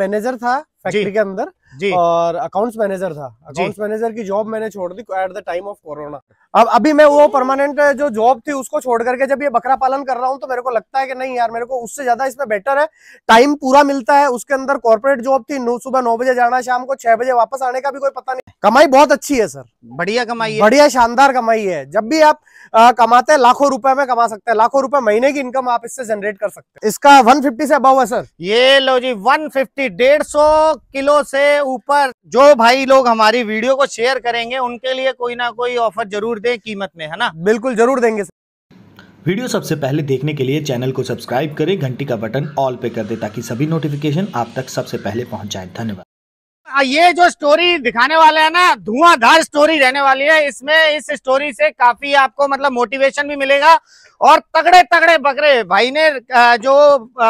Manager था factory के अंदर और अकाउंट्स मैनेजर था अकाउंट्स मैनेजर की जॉब मैंने छोड़ दी at the time of Corona अब अभी मैं वो परमानेंट जो जॉब थी उसको छोड़ करके जब ये बकरा पालन कर रहा हूँ तो मेरे को लगता है कि नहीं यार मेरे को उससे ज्यादा इसमें बेटर है टाइम पूरा मिलता है उसके अंदर कॉर्पोरेट जॉब थी सुबह नौ बजे जाना शाम को छह बजे वापस आने का भी कोई पता नहीं कमाई बहुत अच्छी है सर बढ़िया कमाई है बढ़िया शानदार कमाई है जब भी आप आ, कमाते हैं लाखों रुपए में कमा सकते हैं लाखों रुपए महीने की इनकम आप इससे जनरेट कर सकते हैं इसका 150 से अबव है सर ये लो जी 150 150 किलो से ऊपर जो भाई लोग हमारी वीडियो को शेयर करेंगे उनके लिए कोई ना कोई ऑफर जरूर दें कीमत में है ना बिल्कुल जरूर देंगे वीडियो सबसे पहले देखने के लिए चैनल को सब्सक्राइब करें घंटी का बटन ऑल पे कर दें ताकि सभी नोटिफिकेशन आप तक सबसे पहले पहुंच जाए धन्यवाद ये जो स्टोरी दिखाने वाले हैं ना धुआंधार स्टोरी रहने वाली है इसमें इस स्टोरी से काफी आपको मतलब मोटिवेशन भी मिलेगा और तगड़े तगड़े बकरे भाई ने जो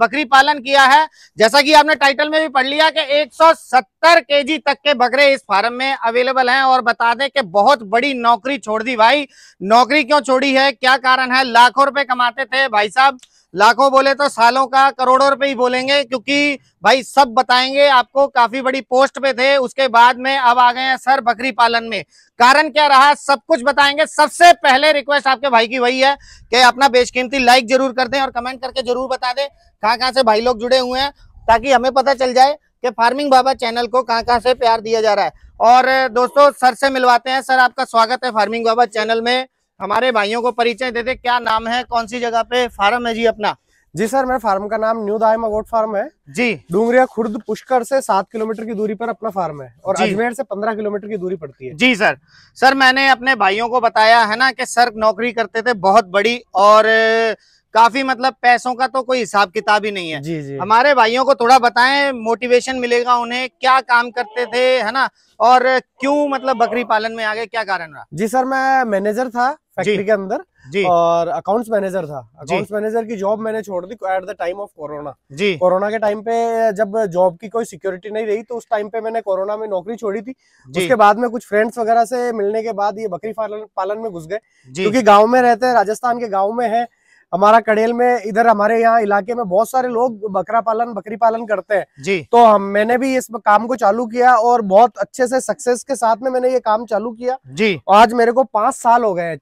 बकरी पालन किया है जैसा कि आपने टाइटल में भी पढ़ लिया कि 170 केजी तक के बकरे इस फार्म में अवेलेबल हैं और बता दें कि बहुत बड़ी नौकरी छोड़ दी भाई नौकरी क्यों छोड़ी है क्या कारण है लाखों रुपए कमाते थे भाई साहब लाखों बोले तो सालों का करोड़ों रुपए ही बोलेंगे क्योंकि भाई सब बताएंगे आपको काफी बड़ी पोस्ट पे थे उसके बाद में अब आ गए हैं सर बकरी पालन में कारण क्या रहा सब कुछ बताएंगे सबसे पहले रिक्वेस्ट आपके भाई की वही है कि अपना बेशकीमती लाइक जरूर कर दें और कमेंट करके जरूर बता दें कहाँ कहाँ से भाई लोग जुड़े हुए हैं ताकि हमें पता चल जाए कि फार्मिंग बाबा चैनल को कहाँ कहाँ से प्यार दिया जा रहा है और दोस्तों सर से मिलवाते हैं सर आपका स्वागत है फार्मिंग बाबा चैनल में हमारे भाइयों को परिचय देते क्या नाम है कौन सी जगह पे फार्म है जी अपना जी सर मेरे फार्म का नाम न्यू दायमा गोट फार्म है जी डूंगरिया खुर्द पुष्कर से सात किलोमीटर की दूरी पर अपना फार्म है और अजमेर से पंद्रह किलोमीटर की दूरी पड़ती है जी सर सर मैंने अपने भाइयों को बताया है ना कि सर नौकरी करते थे बहुत बड़ी और काफी मतलब पैसों का तो कोई हिसाब किताब ही नहीं है जी जी हमारे भाइयों को थोड़ा बताएं मोटिवेशन मिलेगा उन्हें क्या काम करते थे है ना और क्यों मतलब बकरी पालन में आ गए क्या कारण रहा जी सर मैं मैनेजर था फैक्ट्री के अंदर जी और अकाउंट्स मैनेजर था अकाउंट्स मैनेजर की जॉब मैंने छोड़ दी at the time of Corona जी कोरोना के टाइम पे जब जॉब की कोई सिक्योरिटी नहीं रही तो उस टाइम पे मैंने कोरोना में नौकरी छोड़ी थी उसके बाद में कुछ फ्रेंड्स वगैरह से मिलने के बाद ये बकरी पालन पालन में घुस गए क्योंकि गाँव में रहते हैं राजस्थान के गाँव में है हमारा कड़ेल में इधर हमारे यहाँ इलाके में बहुत सारे लोग बकरा पालन बकरी पालन करते हैं जी तो हम मैंने भी इस काम को चालू किया और बहुत अच्छे से सक्सेस के साथ में मैंने ये काम चालू किया जी आज मेरे को पांच साल हो गए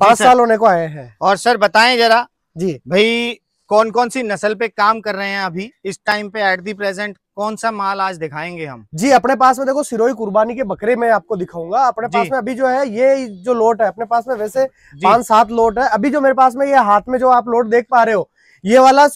पांच साल होने को आए हैं और सर बताएं जरा जी भाई कौन कौन सी नस्ल पे काम कर रहे हैं अभी इस टाइम पे एट दी प्रेजेंट कौन सा माल आज दिखाएंगे हम जी अपने पास में देखो सिरोही कुर्बानी के बकरे में आपको दिखाऊंगा अपने पास में अभी जो है ये जो लोट है अपने पास में वैसे पांच सात लोट है अभी जो मेरे पास में ये हाथ में जो आप लोट देख पा रहे हो ये वाला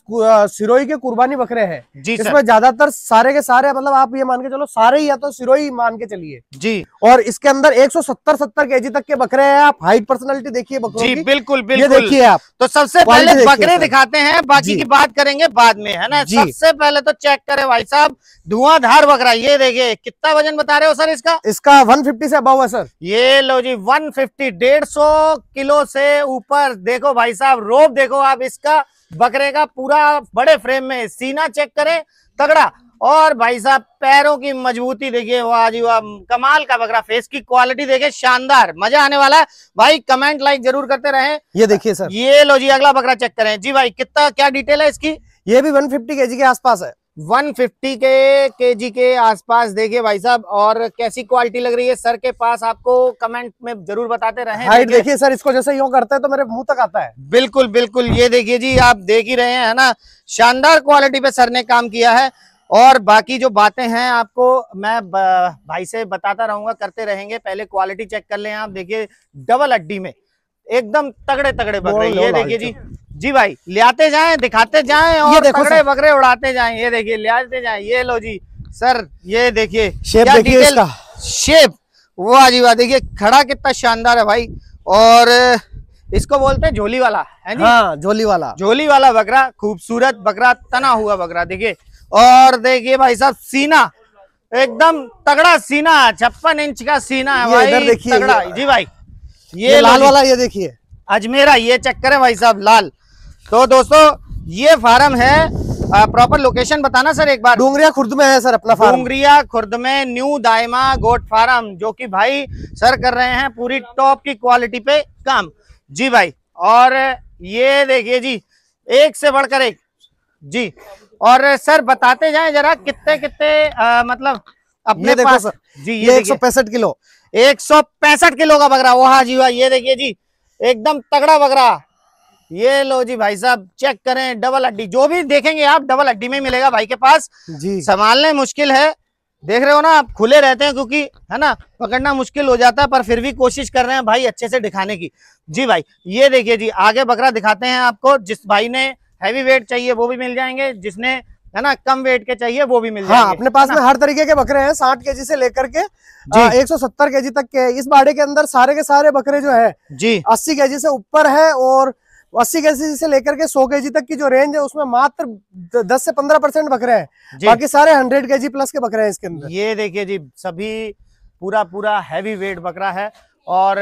सिरोही के कुर्बानी बकरे है जी इसमें ज्यादातर सारे के सारे मतलब आप ये मान के चलो सारे ही या तो सिरोही मान के चलिए जी और इसके अंदर 170 70 केजी तक के बकरे हैं आप हाइट पर्सनैलिटी देखिए बकरों जी बिल्कुल बिल्कुल देखिए आप तो सबसे पहले बकरे दिखाते हैं बाकी की बात करेंगे बाद में है ना सबसे पहले तो चेक करे भाई साहब धुआंधार बकरा ये देखिए कितना वजन बता रहे हो सर इसका इसका वन से अबाव है सर ये लो जी वन फिफ्टी किलो से ऊपर देखो भाई साहब रोप देखो आप इसका बकरे का पूरा बड़े फ्रेम में सीना चेक करें तगड़ा और भाई साहब पैरों की मजबूती देखिए वाह जी वाह कमाल का बकरा फेस की क्वालिटी देखिए शानदार मजा आने वाला है भाई कमेंट लाइक जरूर करते रहे ये देखिए सर ये लो जी अगला बकरा चेक करें जी भाई कितना क्या डिटेल है इसकी ये भी 150 जी के आसपास है 150 के केजी के आसपास देखिए भाई साहब और कैसी क्वालिटी लग रही है सर के पास आपको कमेंट में जरूर बताते रहे हाइट देखिए सर इसको जैसे यूं करते हैं तो मेरे मुंह तक आता है बिल्कुल बिल्कुल ये देखिए जी आप देख ही रहे हैं ना शानदार क्वालिटी पे सर ने काम किया है और बाकी जो बातें हैं आपको मैं भाई से बताता रहूंगा करते रहेंगे पहले क्वालिटी चेक कर ले आप देखिए डबल अड्डी में एकदम तगड़े तगड़े बकरे ये देखिए जी जी भाई लियाते जाए दिखाते जाए और तगड़े बकरे उड़ाते जाए ये देखिए लियाते जाए ये लो जी सर ये देखिए शेप देखिए शेप वाह जी वाह देखिए खड़ा कितना शानदार है भाई और इसको बोलते हैं झोली वाला है जी हाँ, झोली वाला झोली वाला बकरा खूबसूरत बकरा तना हुआ बकरा देखिए और देखिए भाई साहब सीना एकदम तगड़ा सीना छप्पन इंच का सीना है भाई देखिए तगड़ा जी भाई ये, लाल वाला ये देखिए अजमेरा ये चक्कर है भाई साहब लाल तो दोस्तों ये फार्म है प्रॉपर लोकेशन बताना सर एक बार डूंगरिया खुर्द में है सर अपना फार्म डूंगरिया खुर्द में न्यू दायमा गोट फार्म जो कि भाई सर कर रहे हैं पूरी टॉप की क्वालिटी पे काम जी भाई और ये देखिए जी एक से बढ़कर एक जी और सर बताते जाएं जरा कितने कितने मतलब अपने पास, जी ये, ये एक सौ पैंसठ किलो एक सौ पैंसठ किलो का बकरा वहा जी वाह ये देखिए जी एकदम तगड़ा बकरा ये लो जी भाई साहब चेक करें डबल हड्डी जो भी देखेंगे आप डबल हड्डी में मिलेगा भाई के पास जी संभालने मुश्किल है देख रहे हो ना आप खुले रहते हैं क्योंकि है ना पकड़ना मुश्किल हो जाता है पर फिर भी कोशिश कर रहे हैं भाई अच्छे से दिखाने की जी भाई ये देखिए जी आगे बकरा दिखाते हैं आपको जिस भाई ने हैवी वेट चाहिए वो भी मिल जाएंगे जिसने है ना कम वेट के चाहिए वो भी मिल हाँ, जाएंगे हाँ, अपने पास में हर तरीके के बकरे हैं साठ के से लेकर के एक सौ सत्तर के तक के इस बाड़े के अंदर सारे के सारे बकरे जो है जी अस्सी के से ऊपर है और अस्सी के से लेकर के सौ के तक की जो रेंज है उसमें मात्र दस से पंद्रह परसेंट बकरे हैं बाकी सारे हंड्रेड के प्लस के बकरे हैं इसके अंदर ये देखिए जी सभी पूरा पूरा हैवी वेट बकरा है और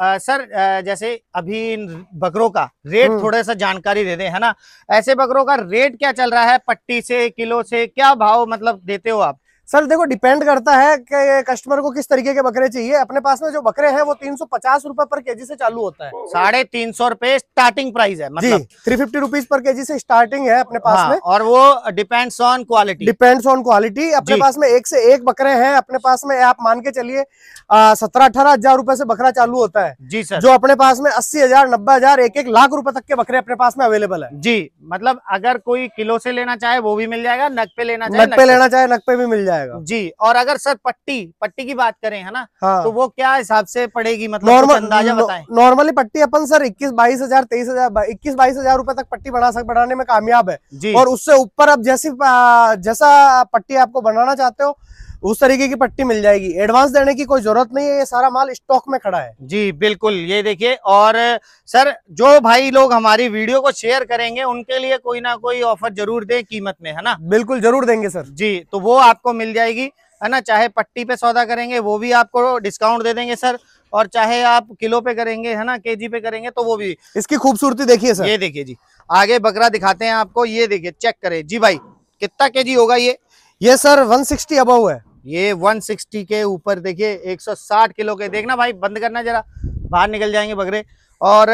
आ, सर जैसे अभी इन बकरों का रेट हम्म। थोड़ा सा जानकारी दे दे है ना ऐसे बकरों का रेट क्या चल रहा है पट्टी से किलो से क्या भाव मतलब देते हो आप सर देखो डिपेंड करता है कि कस्टमर को किस तरीके के बकरे चाहिए अपने पास में जो बकरे हैं वो तीन सौ पचास रूपए पर केजी से चालू होता है साढ़े तीन सौ रूपए स्टार्टिंग प्राइस है मतलब three fifty rupees per KG से स्टार्टिंग है अपने पास हाँ, में और वो depends on quality depends on quality अपने पास में एक से एक बकरे हैं अपने पास में आप मान के चलिए सत्रह अठारह हजार रूपए से बकरा चालू होता है जी सर जो अपने पास में अस्सी हजार नब्बे हजार एक एक लाख रूपये तक के बकरे अपने पास में अवेलेबल है जी मतलब अगर कोई किलो से लेना चाहे वो भी मिल जाएगा नक पे लेना चाहे नक पे लेना चाहे नक पे भी मिल जाएगा जाएगा जी और अगर सर पट्टी पट्टी की बात करें है ना हाँ। तो वो क्या हिसाब से पड़ेगी मतलब नॉर्मल अंदाजा बताएं नॉर्मली पट्टी अपन सर इक्कीस बाईस हजार तेईस हजार इक्कीस बाईस हजार रूपए तक पट्टी बना सक बढ़ाने में कामयाब है और उससे ऊपर अब जैसी जैसा पट्टी आपको बनाना चाहते हो उस तरीके की पट्टी मिल जाएगी एडवांस देने की कोई जरूरत नहीं है ये सारा माल स्टॉक में खड़ा है जी बिल्कुल ये देखिए और सर जो भाई लोग हमारी वीडियो को शेयर करेंगे उनके लिए कोई ना कोई ऑफर जरूर दें कीमत में है ना बिल्कुल जरूर देंगे सर जी तो वो आपको मिल जाएगी है ना चाहे पट्टी पे सौदा करेंगे वो भी आपको डिस्काउंट दे देंगे सर और चाहे आप किलो पे करेंगे है ना के पे करेंगे तो वो भी इसकी खूबसूरती देखिए सर ये देखिए जी आगे बकरा दिखाते हैं आपको ये देखिए चेक करें जी भाई कितना के जी होगा ये ये सर 160 सिक्सटी अबव है ये 160 के ऊपर देखिए 160 किलो के देखना भाई बंद करना जरा बाहर निकल जाएंगे बकरे और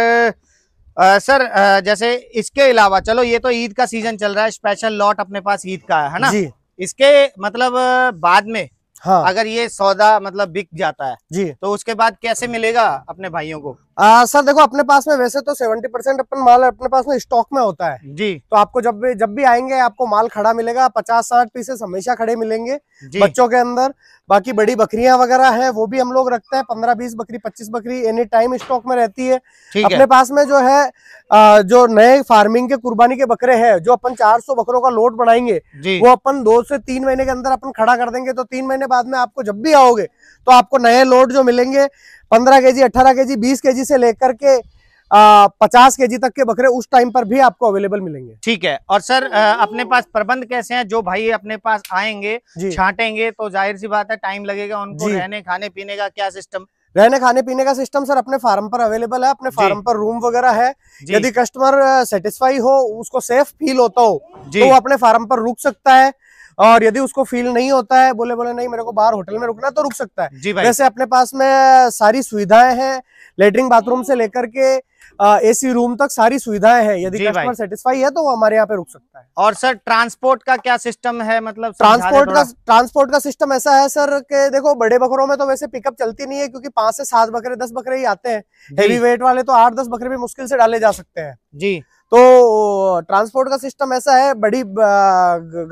आ, सर आ, जैसे इसके अलावा चलो ये तो ईद का सीजन चल रहा है स्पेशल लॉट अपने पास ईद का है, है ना जी इसके मतलब बाद में हाँ। अगर ये सौदा मतलब बिक जाता है जी तो उसके बाद कैसे मिलेगा अपने भाइयों को आ, सर देखो अपने पास में वैसे तो 70 परसेंट अपन माल अपने पास में स्टॉक में होता है जी तो आपको जब भी जब भी आएंगे आपको माल खड़ा मिलेगा पचास साठ पीसेस हमेशा खड़े मिलेंगे बच्चों के अंदर बाकी बड़ी बकरियां वगैरह है वो भी हम लोग रखते हैं पंद्रह बीस बकरी पच्चीस बकरी एनी टाइम स्टॉक में रहती है अपने है। पास में जो है आ, जो नए फार्मिंग के कुर्बानी के बकरे हैं जो अपन चार बकरों का लोड बनाएंगे वो अपन दो से तीन महीने के अंदर अपन खड़ा कर देंगे तो तीन महीने बाद में आपको जब भी आओगे तो आपको नए लोड जो मिलेंगे पंद्रह के जी अट्ठारह के जी बीस के जी से लेकर के पचास के जी तक के बकरे उस टाइम पर भी आपको अवेलेबल मिलेंगे ठीक है और सर अपने पास प्रबंध कैसे हैं जो भाई अपने पास आएंगे छाटेंगे तो जाहिर सी बात है टाइम लगेगा उनको रहने खाने पीने का क्या सिस्टम रहने खाने पीने का सिस्टम सर अपने फार्म पर अवेलेबल है अपने फार्म पर रूम वगैरह है यदि कस्टमर सेटिस्फाई हो उसको सेफ फील होता हो तो वो अपने फार्म पर रुक सकता है और यदि उसको फील नहीं होता है बोले बोले नहीं मेरे को बाहर होटल में रुकना तो रुक सकता है जी भाई वैसे अपने पास में सारी सुविधाएं हैं लेटरिन बाथरूम से लेकर के एसी रूम तक सारी सुविधाएं हैं यदि कस्टमर सेटिस्फाई है तो वो हमारे यहाँ पे रुक सकता है और सर ट्रांसपोर्ट का क्या सिस्टम है मतलब ट्रांसपोर्ट का ट्रांसपोर्ट का सिस्टम ऐसा है सर के देखो बड़े बकरों में तो वैसे पिकअप चलती नहीं है क्योंकि पांच से सात बकरे दस बकरे ही आते हैं हेवी वेट वाले तो आठ दस बकरे भी मुश्किल से डाले जा सकते हैं जी तो ट्रांसपोर्ट का सिस्टम ऐसा है बड़ी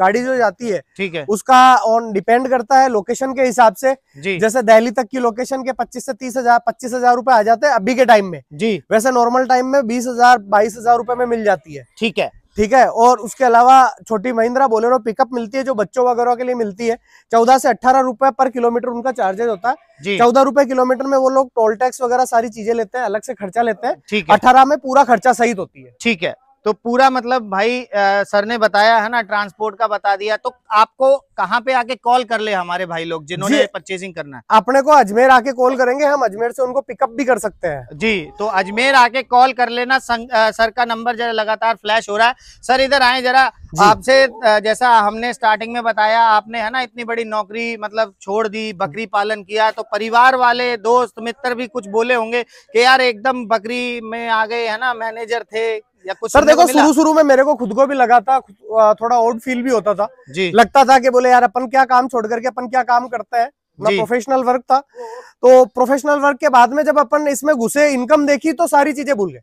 गाड़ी जो जाती है ठीक है उसका ऑन डिपेंड करता है लोकेशन के हिसाब से जैसे दिल्ली तक की लोकेशन के पच्चीस से तीस हजार पच्चीस हजार रूपए आ जाते हैं अभी के टाइम में जी वैसे नॉर्मल टाइम में बीस हजार बाईस हजार रूपए में मिल जाती है ठीक है ठीक है और उसके अलावा छोटी महिंद्रा बोलेरो पिकअप मिलती है जो बच्चों वगैरह के लिए मिलती है चौदह से अठारह रुपए पर किलोमीटर उनका चार्जेज होता है चौदह रुपए किलोमीटर में वो लोग टोल टैक्स वगैरह सारी चीजें लेते हैं अलग से खर्चा लेते हैं अठारह में पूरा खर्चा सहित होती है ठीक है तो पूरा मतलब भाई आ, सर ने बताया है ना ट्रांसपोर्ट का बता दिया तो आपको कहाँ पे आके कॉल कर ले हमारे भाई लोग जिन्होंने परचेसिंग करना है अपने को अजमेर आके कॉल करेंगे हम अजमेर से उनको पिकअप भी कर सकते हैं जी तो अजमेर आके कॉल कर लेना सं, आ, सर का नंबर जरा लगातार फ्लैश हो रहा है सर इधर आए जरा आपसे जैसा हमने स्टार्टिंग में बताया आपने है ना इतनी बड़ी नौकरी मतलब छोड़ दी बकरी पालन किया तो परिवार वाले दोस्त मित्र भी कुछ बोले होंगे कि यार एकदम बकरी में आ गए है ना मैनेजर थे सर देखो शुरू शुरू में मेरे को खुद को भी लगा था थोड़ा ओड फील भी होता था जी लगता था कि बोले यार अपन क्या काम छोड़ करके अपन क्या काम करते हैं मैं प्रोफेशनल वर्क था तो प्रोफेशनल वर्क के बाद में जब अपन इसमें घुसे इनकम देखी तो सारी चीजें भूल गए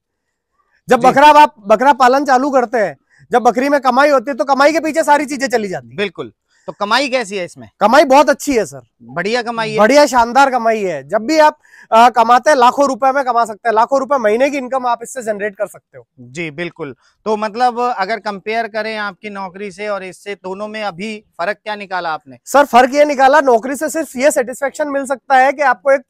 जब बकरा आप बकरा पालन चालू करते हैं जब बकरी में कमाई होती है तो कमाई के पीछे सारी चीजें चली जाती बिल्कुल तो कमाई कैसी है इसमें कमाई बहुत अच्छी है सर बढ़िया कमाई है बढ़िया शानदार कमाई है जब भी आप आ, कमाते हैं लाखों रुपए में कमा सकते हैं लाखों रुपए महीने की इनकम आप इससे जनरेट कर सकते हो जी बिल्कुल तो मतलब अगर कंपेयर करें आपकी नौकरी से और इससे दोनों में अभी फर्क क्या निकाला आपने सर फर्क ये निकाला नौकरी से सिर्फ ये सेटिस्फेक्शन मिल सकता है की आपको एक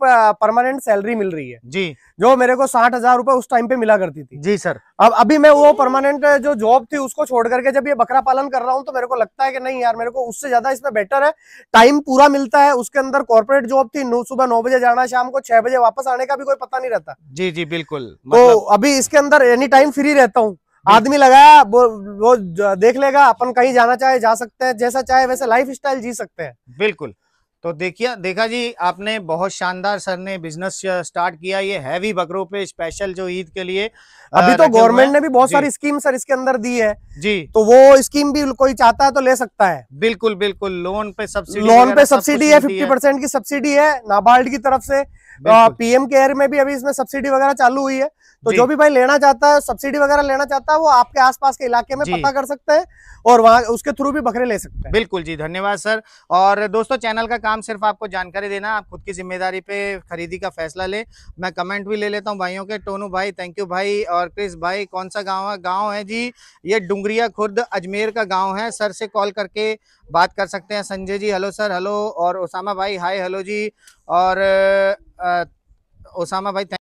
परमानेंट सैलरी मिल रही है जी जो मेरे को साठ हजार रूपए उस टाइम पे मिला करती थी जी सर अब अभी मैं वो परमानेंट जो जॉब थी उसको छोड़ करके जब ये बकरा पालन कर रहा हूँ तो मेरे को लगता है कि नहीं यार मेरे को उस उससे ज्यादा इसमें बेटर है टाइम पूरा मिलता है उसके अंदर कॉर्पोरेट जॉब थी नौ सुबह नौ बजे जाना शाम को छह बजे वापस आने का भी कोई पता नहीं रहता जी जी बिल्कुल तो मतलब... तो अभी इसके अंदर एनी टाइम फ्री रहता हूँ आदमी लगाया वो वो देख लेगा अपन कहीं जाना चाहे जा सकते हैं जैसा चाहे वैसे लाइफ जी सकते हैं बिल्कुल तो देखिए देखा जी आपने बहुत शानदार सर ने बिजनेस स्टार्ट किया ये हैवी बकरों पे स्पेशल जो ईद के लिए अभी तो गवर्नमेंट ने भी बहुत सारी स्कीम सर इसके अंदर दी है जी तो वो स्कीम भी कोई चाहता है तो ले सकता है बिल्कुल बिल्कुल लोन पे सब्सिडी लोन पे सब्सिडी है फिफ्टी परसेंट की सब्सिडी है नाबार्ड की तरफ से पीएम केयर में भी अभी इसमें सब्सिडी वगैरह चालू हुई है तो जो भी भाई लेना चाहता है सब्सिडी वगैरह लेना चाहता है वो आपके आसपास के इलाके में पता कर सकते हैं और वहाँ उसके थ्रू भी बकरे ले सकते हैं बिल्कुल जी धन्यवाद सर और दोस्तों चैनल का काम सिर्फ आपको जानकारी देना आप खुद की जिम्मेदारी पे खरीदी का फैसला ले मैं कमेंट भी ले लेता हूँ भाइयों के टोनू भाई थैंक यू भाई और क्रिस भाई कौन सा गाँव है गाँव है जी ये डुंगरिया खुर्द अजमेर का गाँव है सर से कॉल करके बात कर सकते हैं Sanjay ji hello sir hello और ओसामा भाई हाय हेलो जी और ओसामा भाई